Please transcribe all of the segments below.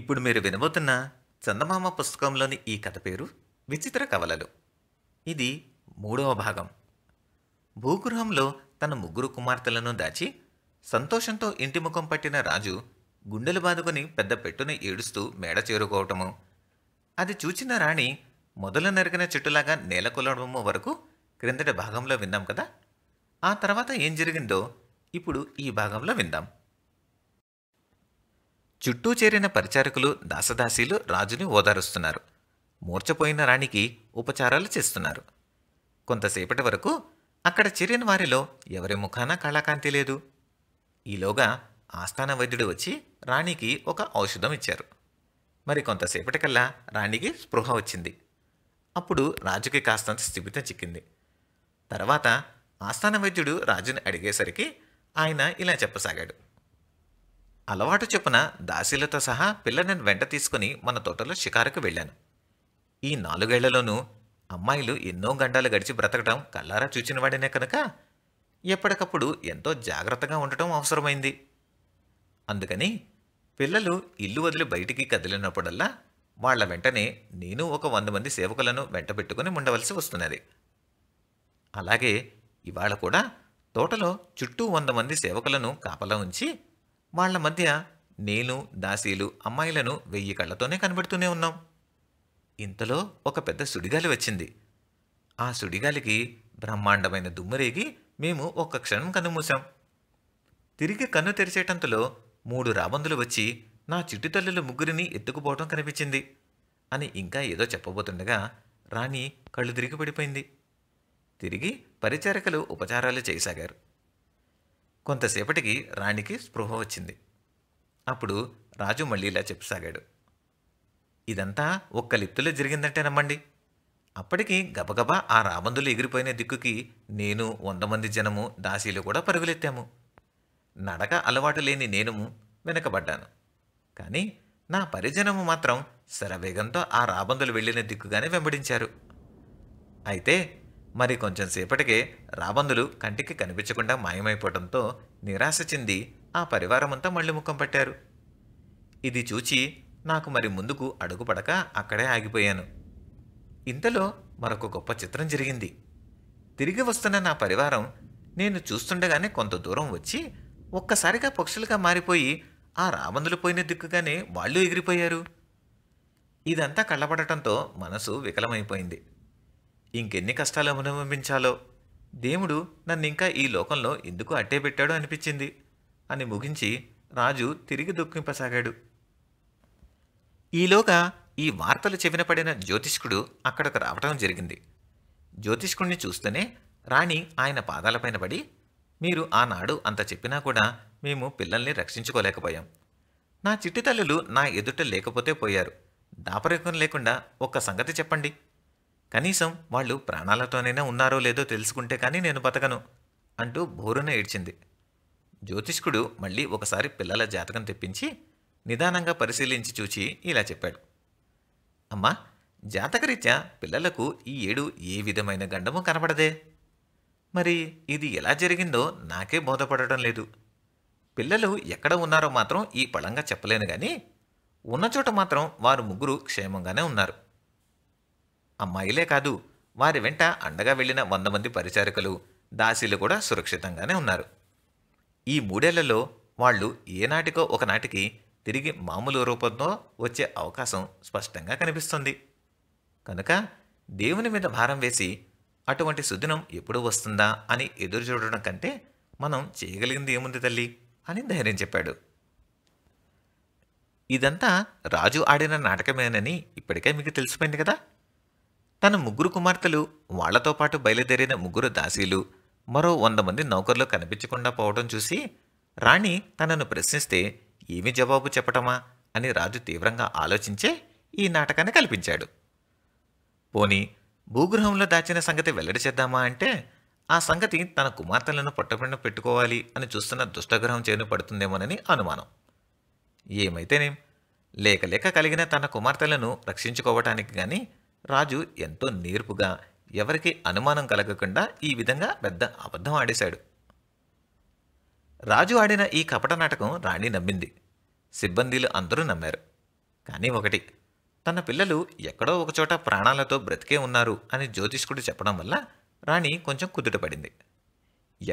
ఇప్పుడు మీరు వినబోతున్న చందమామ పుస్తకంలోని ఈ కథ పేరు విచిత్ర కవలలు ఇది మూడవ భాగం భూగృహంలో తన ముగ్గురు కుమార్తెలను దాచి సంతోషంతో ఇంటి ముఖం పట్టిన రాజు గుండెలు బాదుకొని పెద్ద పెట్టుని ఏడుస్తూ మేడ చేరుకోవటము అది చూచిన రాణి మొదలు నరికిన చెట్టులాగా నేల కొలవడము వరకు క్రిందటి భాగంలో విన్నాం కదా ఆ తర్వాత ఏం జరిగిందో ఇప్పుడు ఈ భాగంలో విందాం చుట్టూ చేరిన పరిచారకులు దాసదాసీలు రాజుని ఓదారుస్తున్నారు మూర్చపోయిన రాణికి ఉపచారాలు చేస్తున్నారు కొంతసేపటి వరకు అక్కడ చేరిన వారిలో ఎవరి ముఖాన కళాకాంతి లేదు ఈలోగా ఆస్థాన వైద్యుడు వచ్చి రాణికి ఒక ఔషధం ఇచ్చారు మరి కొంతసేపటికల్లా రాణికి స్పృహ వచ్చింది అప్పుడు రాజుకి కాస్తంత స్థిమితం చిక్కింది తర్వాత ఆస్థాన వైద్యుడు రాజుని అడిగేసరికి ఆయన ఇలా చెప్పసాగాడు అలవాటు చొప్పున దాసీలతో సహా పిల్లలను వెంట తీసుకుని మన తోటలో షికారుకు వెళ్ళాను ఈ నాలుగేళ్లలోనూ అమ్మాయిలు ఎన్నో గంటలు గడిచి బ్రతకడం కల్లారా చూచిన వాడినే కనుక ఎప్పటికప్పుడు ఎంతో జాగ్రత్తగా ఉండటం అవసరమైంది అందుకని పిల్లలు ఇల్లు వదిలి బయటికి కదిలినప్పుడల్లా వాళ్ల వెంటనే నేను ఒక వంద మంది సేవకులను వెంట పెట్టుకుని ఉండవలసి వస్తున్నది అలాగే ఇవాళ కూడా తోటలో చుట్టూ వంద మంది సేవకులను కాపలా ఉంచి వాళ్ల మధ్య నేను దాసీలు అమ్మాయిలను వెయ్యి కళ్ళతోనే కనబడుతూనే ఉన్నాం ఇంతలో ఒక పెద్ద సుడిగాలి వచ్చింది ఆ సుడిగాలికి బ్రహ్మాండమైన దుమ్మురేగి మేము ఒక్క క్షణం కన్నుమూశాం తిరిగి కన్ను తెరిచేటంతలో మూడు రాబందులు వచ్చి నా చిట్టుతల్లుల ముగ్గురిని ఎత్తుకుపోవటం కనిపించింది అని ఇంకా ఏదో చెప్పబోతుండగా రాణి కళ్ళు తిరిగి పడిపోయింది తిరిగి పరిచారికలు ఉపచారాలు చేయసాగారు కొంతసేపటికి రాణికి స్పృహ వచ్చింది అప్పుడు రాజు మళ్ళీ ఇలా చెప్పసాగాడు ఇదంతా ఒక్క లిప్తులో జరిగిందంటే నమ్మండి అప్పటికి గబగబా ఆ రాబందులు ఎగిరిపోయిన దిక్కుకి నేను వంద మంది జనము దాసీలు కూడా పరుగులెత్తాము నడక అలవాటు లేని నేను వెనకబడ్డాను కానీ నా పరిజనము మాత్రం శరవేగంతో ఆ రాబందులు వెళ్ళిన దిక్కుగానే వెంబడించారు అయితే మరి కొంచెం సేపటికే రాబందులు కంటికి కనిపించకుండా మాయమైపోవడంతో నిరాశ చెంది ఆ పరివారమంతా మళ్ళీ ముఖం పట్టారు ఇది చూచి నాకు మరి ముందుకు అడుగుపడక అక్కడే ఆగిపోయాను ఇంతలో మరొక గొప్ప చిత్రం జరిగింది తిరిగి వస్తున్న నా పరివారం నేను చూస్తుండగానే కొంత దూరం వచ్చి ఒక్కసారిగా పక్షులుగా మారిపోయి ఆ రాబందులు పోయిన దిక్కుగానే వాళ్ళు ఎగిరిపోయారు ఇదంతా కళ్ళబడటంతో మనసు వికలమైపోయింది ఇంకెన్ని కష్టాలు అనుభవించాలో దేవుడు నన్ను ఇంకా ఈ లోకంలో ఎందుకు అట్టే పెట్టాడో అనిపించింది అని ముగించి రాజు తిరిగి దుఃఖింపసాగాడు ఈలోగా ఈ వార్తలు చెవిన పడిన జ్యోతిష్కుడు అక్కడకు రావటం జరిగింది జ్యోతిష్కుడిని చూస్తేనే రాణి ఆయన పాదాలపైన పడి మీరు ఆనాడు అంత చెప్పినా కూడా మేము పిల్లల్ని రక్షించుకోలేకపోయాం నా చిట్టి తల్లులు నా ఎదుట లేకపోతే పోయారు దాపరికం లేకుండా ఒక్క సంగతి చెప్పండి కనీసం వాళ్ళు ప్రాణాలతోనైనా ఉన్నారో లేదో తెలుసుకుంటే కానీ నేను బతకను అంటూ బోరున ఏడ్చింది జ్యోతిష్కుడు మళ్ళీ ఒకసారి పిల్లల జాతకం తెప్పించి నిదానంగా పరిశీలించి చూచి ఇలా చెప్పాడు అమ్మా జాతకరీత్యా పిల్లలకు ఈ ఏడు ఏ విధమైన గండము కనబడదే మరి ఇది ఎలా జరిగిందో నాకే బోధపడటం లేదు పిల్లలు ఎక్కడ ఉన్నారో మాత్రం ఈ పళంగా చెప్పలేను కానీ ఉన్నచోట మాత్రం వారు ముగ్గురు క్షేమంగానే ఉన్నారు అమ్మాయిలే కాదు వారి వెంట అండగా వెళ్లిన వంద మంది పరిచారికలు దాసీలు కూడా సురక్షితంగానే ఉన్నారు ఈ మూడేళ్లలో వాళ్ళు ఏనాటికో ఒకనాటికి తిరిగి మామూలు రూపంతో వచ్చే అవకాశం స్పష్టంగా కనిపిస్తుంది కనుక దేవుని మీద భారం వేసి అటువంటి సుదినం ఎప్పుడు వస్తుందా అని ఎదురు చూడడం కంటే మనం చేయగలిగింది ఏముంది తల్లి అని ధైర్యం చెప్పాడు ఇదంతా రాజు ఆడిన నాటకమేనని ఇప్పటికే మీకు తెలిసిపోయింది కదా తన ముగ్గురు కుమార్తెలు వాళ్లతో పాటు బయలుదేరిన ముగ్గురు దాసీలు మరో వంద మంది నౌకర్లు కనిపించకుండా పోవడం చూసి రాణి తనను ప్రశ్నిస్తే ఏమి జవాబు చెప్పటమా అని రాజు తీవ్రంగా ఆలోచించే ఈ నాటకాన్ని కల్పించాడు పోని భూగృహంలో దాచిన సంగతి వెల్లడి చేద్దామా అంటే ఆ సంగతి తన కుమార్తెలను పొట్టపడిన పెట్టుకోవాలి అని చూస్తున్న దుష్టగ్రహం చేను పడుతుందేమోనని అనుమానం ఏమైతేనేం లేక లేక కలిగిన తన కుమార్తెలను రక్షించుకోవటానికి కానీ రాజు ఎంతో నేర్పుగా ఎవరికి అనుమానం కలగకుండా ఈ విధంగా పెద్ద అబద్ధం ఆడేశాడు రాజు ఆడిన ఈ కపట నాటకం రాణి నమ్మింది సిబ్బందిలు అందరూ నమ్మారు కానీ ఒకటి తన పిల్లలు ఎక్కడో ఒకచోట ప్రాణాలతో బ్రతికే ఉన్నారు అని జ్యోతిష్కుడు చెప్పడం వల్ల రాణి కొంచెం కుదుటపడింది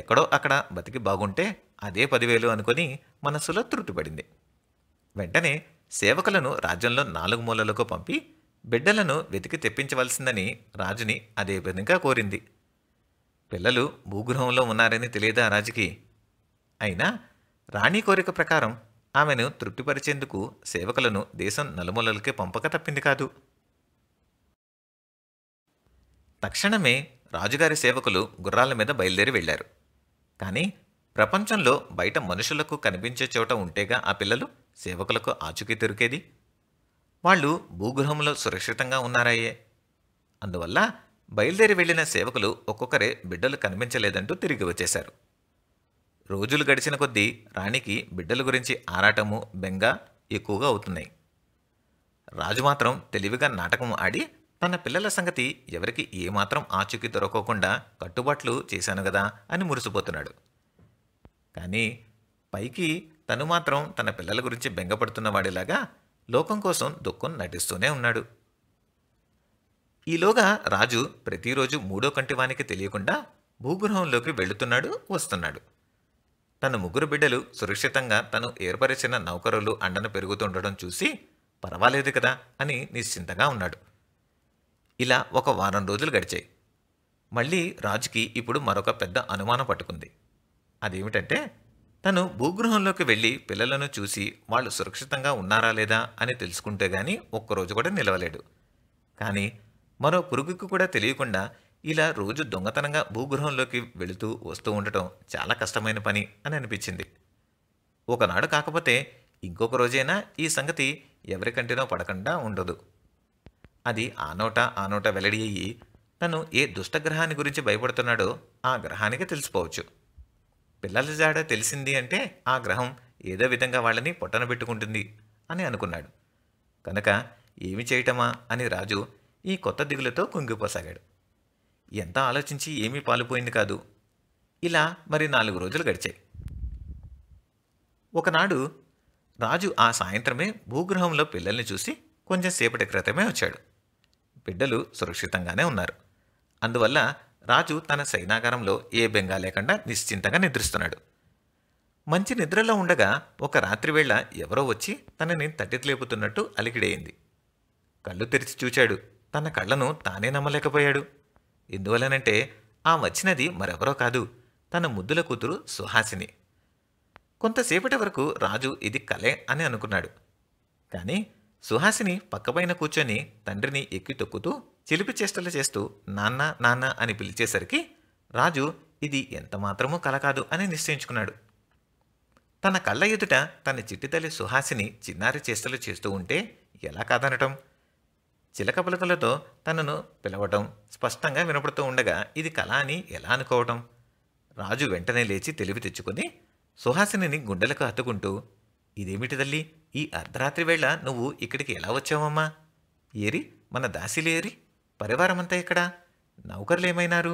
ఎక్కడో అక్కడ బతికి బాగుంటే అదే పదివేలు అనుకుని మనసులో తృప్తిపడింది వెంటనే సేవకులను రాజ్యంలో నాలుగు మూలలకు పంపి బిడ్డలను వెతికి తెప్పించవలసిందని రాజుని అదే విధంగా కోరింది పిల్లలు భూగృహంలో ఉన్నారని తెలియదా రాజుకి అయినా రాణి కోరిక ప్రకారం ఆమెను తృప్తిపరిచేందుకు సేవకులను దేశం నలుమూలలకే పంపక తప్పింది కాదు తక్షణమే రాజుగారి సేవకులు గుర్రాల మీద బయలుదేరి వెళ్లారు కానీ ప్రపంచంలో బయట మనుషులకు కనిపించే చోట ఉంటేగా ఆ పిల్లలు సేవకులకు ఆచూకీ దొరికేది వాళ్ళు భూగృహంలో సురక్షితంగా ఉన్నారాయే అందువల్ల బయలుదేరి వెళ్లిన సేవకులు ఒక్కొక్కరే బిడ్డలు కనిపించలేదంటూ తిరిగి వచ్చేశారు రోజులు గడిచిన కొద్దీ రాణికి బిడ్డల గురించి ఆరాటము బెంగ ఎక్కువగా అవుతున్నాయి రాజు మాత్రం తెలివిగా నాటకం ఆడి తన పిల్లల సంగతి ఎవరికి ఏమాత్రం ఆచూకీ దొరకకుండా కట్టుబాట్లు చేశాను కదా అని మురిసిపోతున్నాడు కానీ పైకి తను మాత్రం తన పిల్లల గురించి బెంగపడుతున్నవాడిలాగా లోకం కోసం దుఃఖం నటిస్తూనే ఉన్నాడు ఈలోగా రాజు ప్రతిరోజు మూడో కంటివానికి తెలియకుండా భూగృహంలోకి వెళుతున్నాడు వస్తున్నాడు తన ముగ్గురు బిడ్డలు సురక్షితంగా తను ఏర్పరిచిన నౌకరులు అండన పెరుగుతుండడం చూసి పర్వాలేదు కదా అని నిశ్చింతగా ఉన్నాడు ఇలా ఒక వారం రోజులు గడిచాయి మళ్ళీ రాజుకి ఇప్పుడు మరొక పెద్ద అనుమానం పట్టుకుంది అదేమిటంటే తను భూగృహంలోకి వెళ్ళి పిల్లలను చూసి వాళ్ళు సురక్షితంగా ఉన్నారా లేదా అని తెలుసుకుంటే గాని ఒక్కరోజు కూడా నిలవలేడు కానీ మరో పురుగుకు కూడా తెలియకుండా ఇలా రోజు దొంగతనంగా భూగృహంలోకి వెళుతూ వస్తూ ఉండటం చాలా కష్టమైన పని అని అనిపించింది ఒకనాడు కాకపోతే ఇంకొక రోజైనా ఈ సంగతి ఎవరికంటేనో పడకుండా ఉండదు అది ఆనోట ఆనోట వెల్లడి అయ్యి తను ఏ దుష్టగ్రహాన్ని గురించి భయపడుతున్నాడో ఆ గ్రహానికి తెలిసిపోవచ్చు పిల్లల జాడ తెలిసింది అంటే ఆ గ్రహం ఏదో విధంగా వాళ్ళని పొట్టన పెట్టుకుంటుంది అని అనుకున్నాడు కనుక ఏమి చేయటమా అని రాజు ఈ కొత్త దిగులతో కుంగిపోసాగాడు ఎంత ఆలోచించి ఏమీ పాలుపోయింది కాదు ఇలా మరి నాలుగు రోజులు గడిచాయి ఒకనాడు రాజు ఆ సాయంత్రమే భూగ్రహంలో పిల్లల్ని చూసి కొంచెం సేపటి క్రితమే వచ్చాడు బిడ్డలు సురక్షితంగానే ఉన్నారు అందువల్ల రాజు తన సైనాగారంలో ఏ బెంగా లేకుండా నిశ్చింతగా నిద్రిస్తున్నాడు మంచి నిద్రలో ఉండగా ఒక రాత్రివేళ ఎవరో వచ్చి తనని తట్టి లేపుతున్నట్టు అలికిడేయింది కళ్ళు తెరిచి చూచాడు తన కళ్ళను తానే నమ్మలేకపోయాడు ఎందువలనంటే ఆ వచ్చినది మరెవరో కాదు తన ముద్దుల కూతురు సుహాసిని కొంతసేపటి వరకు రాజు ఇది కలే అని అనుకున్నాడు కానీ సుహాసిని పక్కపైన కూర్చొని తండ్రిని ఎక్కి తొక్కుతూ చిలిపి చేష్టలు చేస్తూ నాన్న నాన్న అని పిలిచేసరికి రాజు ఇది ఎంత మాత్రమూ కల కాదు అని నిశ్చయించుకున్నాడు తన కళ్ళ ఎదుట తన చిట్టితల్లి సుహాసిని చిన్నారి చేష్టలు చేస్తూ ఉంటే ఎలా కాదనటం చిలక పలుకలతో తనను పిలవటం స్పష్టంగా వినపడుతూ ఉండగా ఇది కళ అని ఎలా అనుకోవటం రాజు వెంటనే లేచి తెలివి తెచ్చుకుని సుహాసిని గుండెలకు హత్తుకుంటూ ఇదేమిటి తల్లి ఈ అర్ధరాత్రి వేళ నువ్వు ఇక్కడికి ఎలా వచ్చావమ్మా ఏరి మన దాసిలేరి పరివారమంతా ఇక్కడ నౌకర్లేమైనారు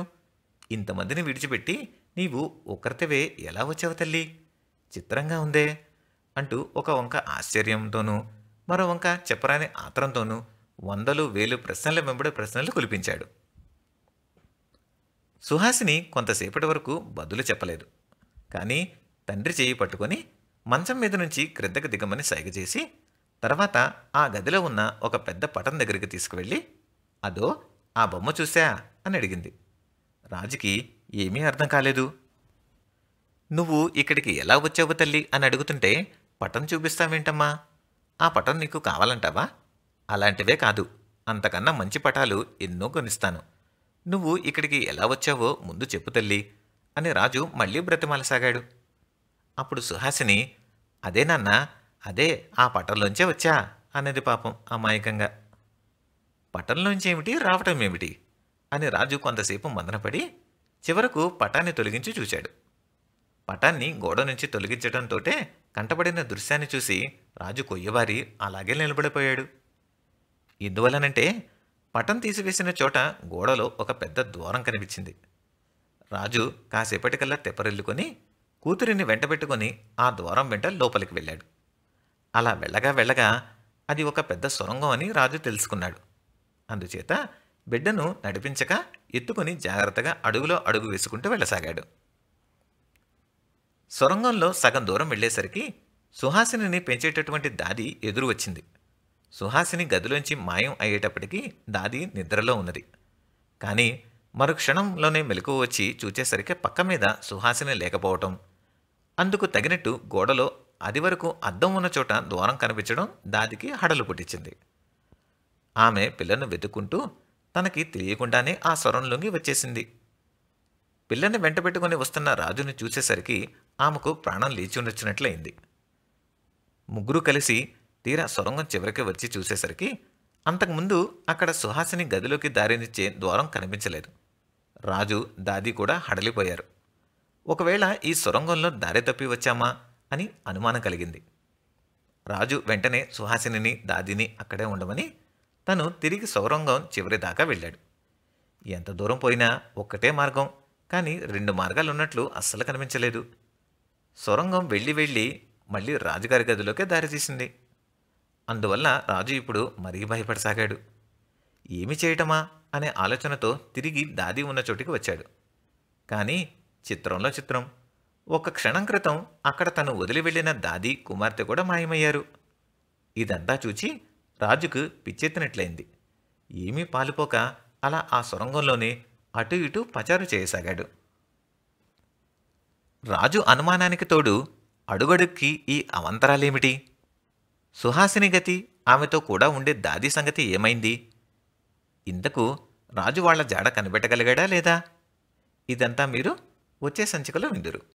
ఇంతమందిని విడిచిపెట్టి నీవు ఒక్కరితవే ఎలా వచ్చావు తల్లి చిత్రంగా ఉందే అంటూ ఒక వంక ఆశ్చర్యంతోనూ మరో వంక చెప్పరాని ఆత్రంతోనూ వందలు వేలు ప్రశ్నల వెంబడి ప్రశ్నలు కులిపించాడు సుహాసిని కొంతసేపటి వరకు బదులు చెప్పలేదు కానీ తండ్రి చేయి పట్టుకొని మంచం మీద నుంచి క్రిద్దకు దిగమని సైగ చేసి తర్వాత ఆ గదిలో ఉన్న ఒక పెద్ద పటం దగ్గరికి తీసుకువెళ్ళి అదో ఆ బొమ్మ చూసా అని అడిగింది రాజుకి ఏమీ అర్థం కాలేదు నువ్వు ఇక్కడికి ఎలా వచ్చావు తల్లి అని అడుగుతుంటే పటం చూపిస్తావేంటమ్మా ఆ పటం నీకు కావాలంటావా అలాంటివే కాదు అంతకన్నా మంచి పటాలు ఎన్నో కొనిస్తాను నువ్వు ఇక్కడికి ఎలా వచ్చావో ముందు చెప్పు తల్లి అని రాజు మళ్ళీ బ్రతిమాలసాగాడు అప్పుడు సుహాసిని అదే నాన్న అదే ఆ పటంలోంచే వచ్చా అనేది పాపం అమాయకంగా పటంలోంచి ఏమిటి రావటం ఏమిటి అని రాజు కొంతసేపు మందనపడి చివరకు పటాన్ని తొలగించి చూశాడు పటాన్ని గోడ నుంచి తొలగించడంతో కంటపడిన దృశ్యాన్ని చూసి రాజు కొయ్యవారి అలాగే నిలబడిపోయాడు ఎందువలనంటే పటం తీసివేసిన చోట గోడలో ఒక పెద్ద ద్వారం కనిపించింది రాజు కాసేపటికల్లా తెప్పరిల్లుకొని కూతురిని వెంటబెట్టుకొని ఆ ద్వారం వెంట లోపలికి వెళ్ళాడు అలా వెళ్ళగా వెళ్ళగా అది ఒక పెద్ద సొరంగం అని రాజు తెలుసుకున్నాడు అందుచేత బిడ్డను నడిపించక ఎత్తుకుని జాగ్రత్తగా అడుగులో అడుగు వేసుకుంటూ వెళ్ళసాగాడు సొరంగంలో సగం దూరం వెళ్ళేసరికి సుహాసిని పెంచేటటువంటి దాది ఎదురు వచ్చింది సుహాసిని గదిలోంచి మాయం అయ్యేటప్పటికీ దాది నిద్రలో ఉన్నది కానీ మరు క్షణంలోనే మెలకు వచ్చి చూచేసరికి పక్క మీద సుహాసిని లేకపోవటం అందుకు తగినట్టు గోడలో అది వరకు అద్దం ఉన్న చోట దూరం కనిపించడం దాదికి హడలు పుట్టించింది ఆమె పిల్లను వెతుకుంటూ తనకి తెలియకుండానే ఆ స్వరంలోకి వచ్చేసింది పిల్లని వెంటబెట్టుకుని వస్తున్న రాజును చూసేసరికి ఆమెకు ప్రాణం లేచి ఉండొచ్చినట్లయింది ముగ్గురు కలిసి తీరా సొరంగం చివరికి వచ్చి చూసేసరికి అంతకుముందు అక్కడ సుహాసిని గదిలోకి దారినిచ్చే ద్వారం కనిపించలేదు రాజు దాది కూడా హడలిపోయారు ఒకవేళ ఈ సొరంగంలో దారి తప్పి వచ్చామా అని అనుమానం కలిగింది రాజు వెంటనే సుహాసినిని దాదిని అక్కడే ఉండమని తను తిరిగి సౌరంగం చివరిదాకా వెళ్ళాడు ఎంత దూరం పోయినా ఒక్కటే మార్గం కానీ రెండు మార్గాలు ఉన్నట్లు అస్సలు కనిపించలేదు సొరంగం వెళ్ళి వెళ్ళి మళ్ళీ రాజుగారి గదిలోకే దారితీసింది అందువల్ల రాజు ఇప్పుడు మరీ భయపడసాగాడు ఏమి చేయటమా అనే ఆలోచనతో తిరిగి దాది ఉన్న చోటికి వచ్చాడు కానీ చిత్రంలో చిత్రం ఒక క్షణం క్రితం అక్కడ తను వదిలి వెళ్ళిన దాది కుమార్తె కూడా మాయమయ్యారు ఇదంతా చూచి రాజుకు పిచ్చెత్తినట్లయింది ఏమీ పాలిపోక అలా ఆ సొరంగంలోనే అటు ఇటు పచారు చేయసాగాడు రాజు అనుమానానికి తోడు అడుగడుక్కి ఈ అవంతరాలేమిటి సుహాసిని గతి ఆమెతో కూడా ఉండే దాది సంగతి ఏమైంది ఇంతకు రాజు వాళ్ల జాడ కనిపెట్టగలిగాడా లేదా ఇదంతా మీరు వచ్చే సంచికలో విందురు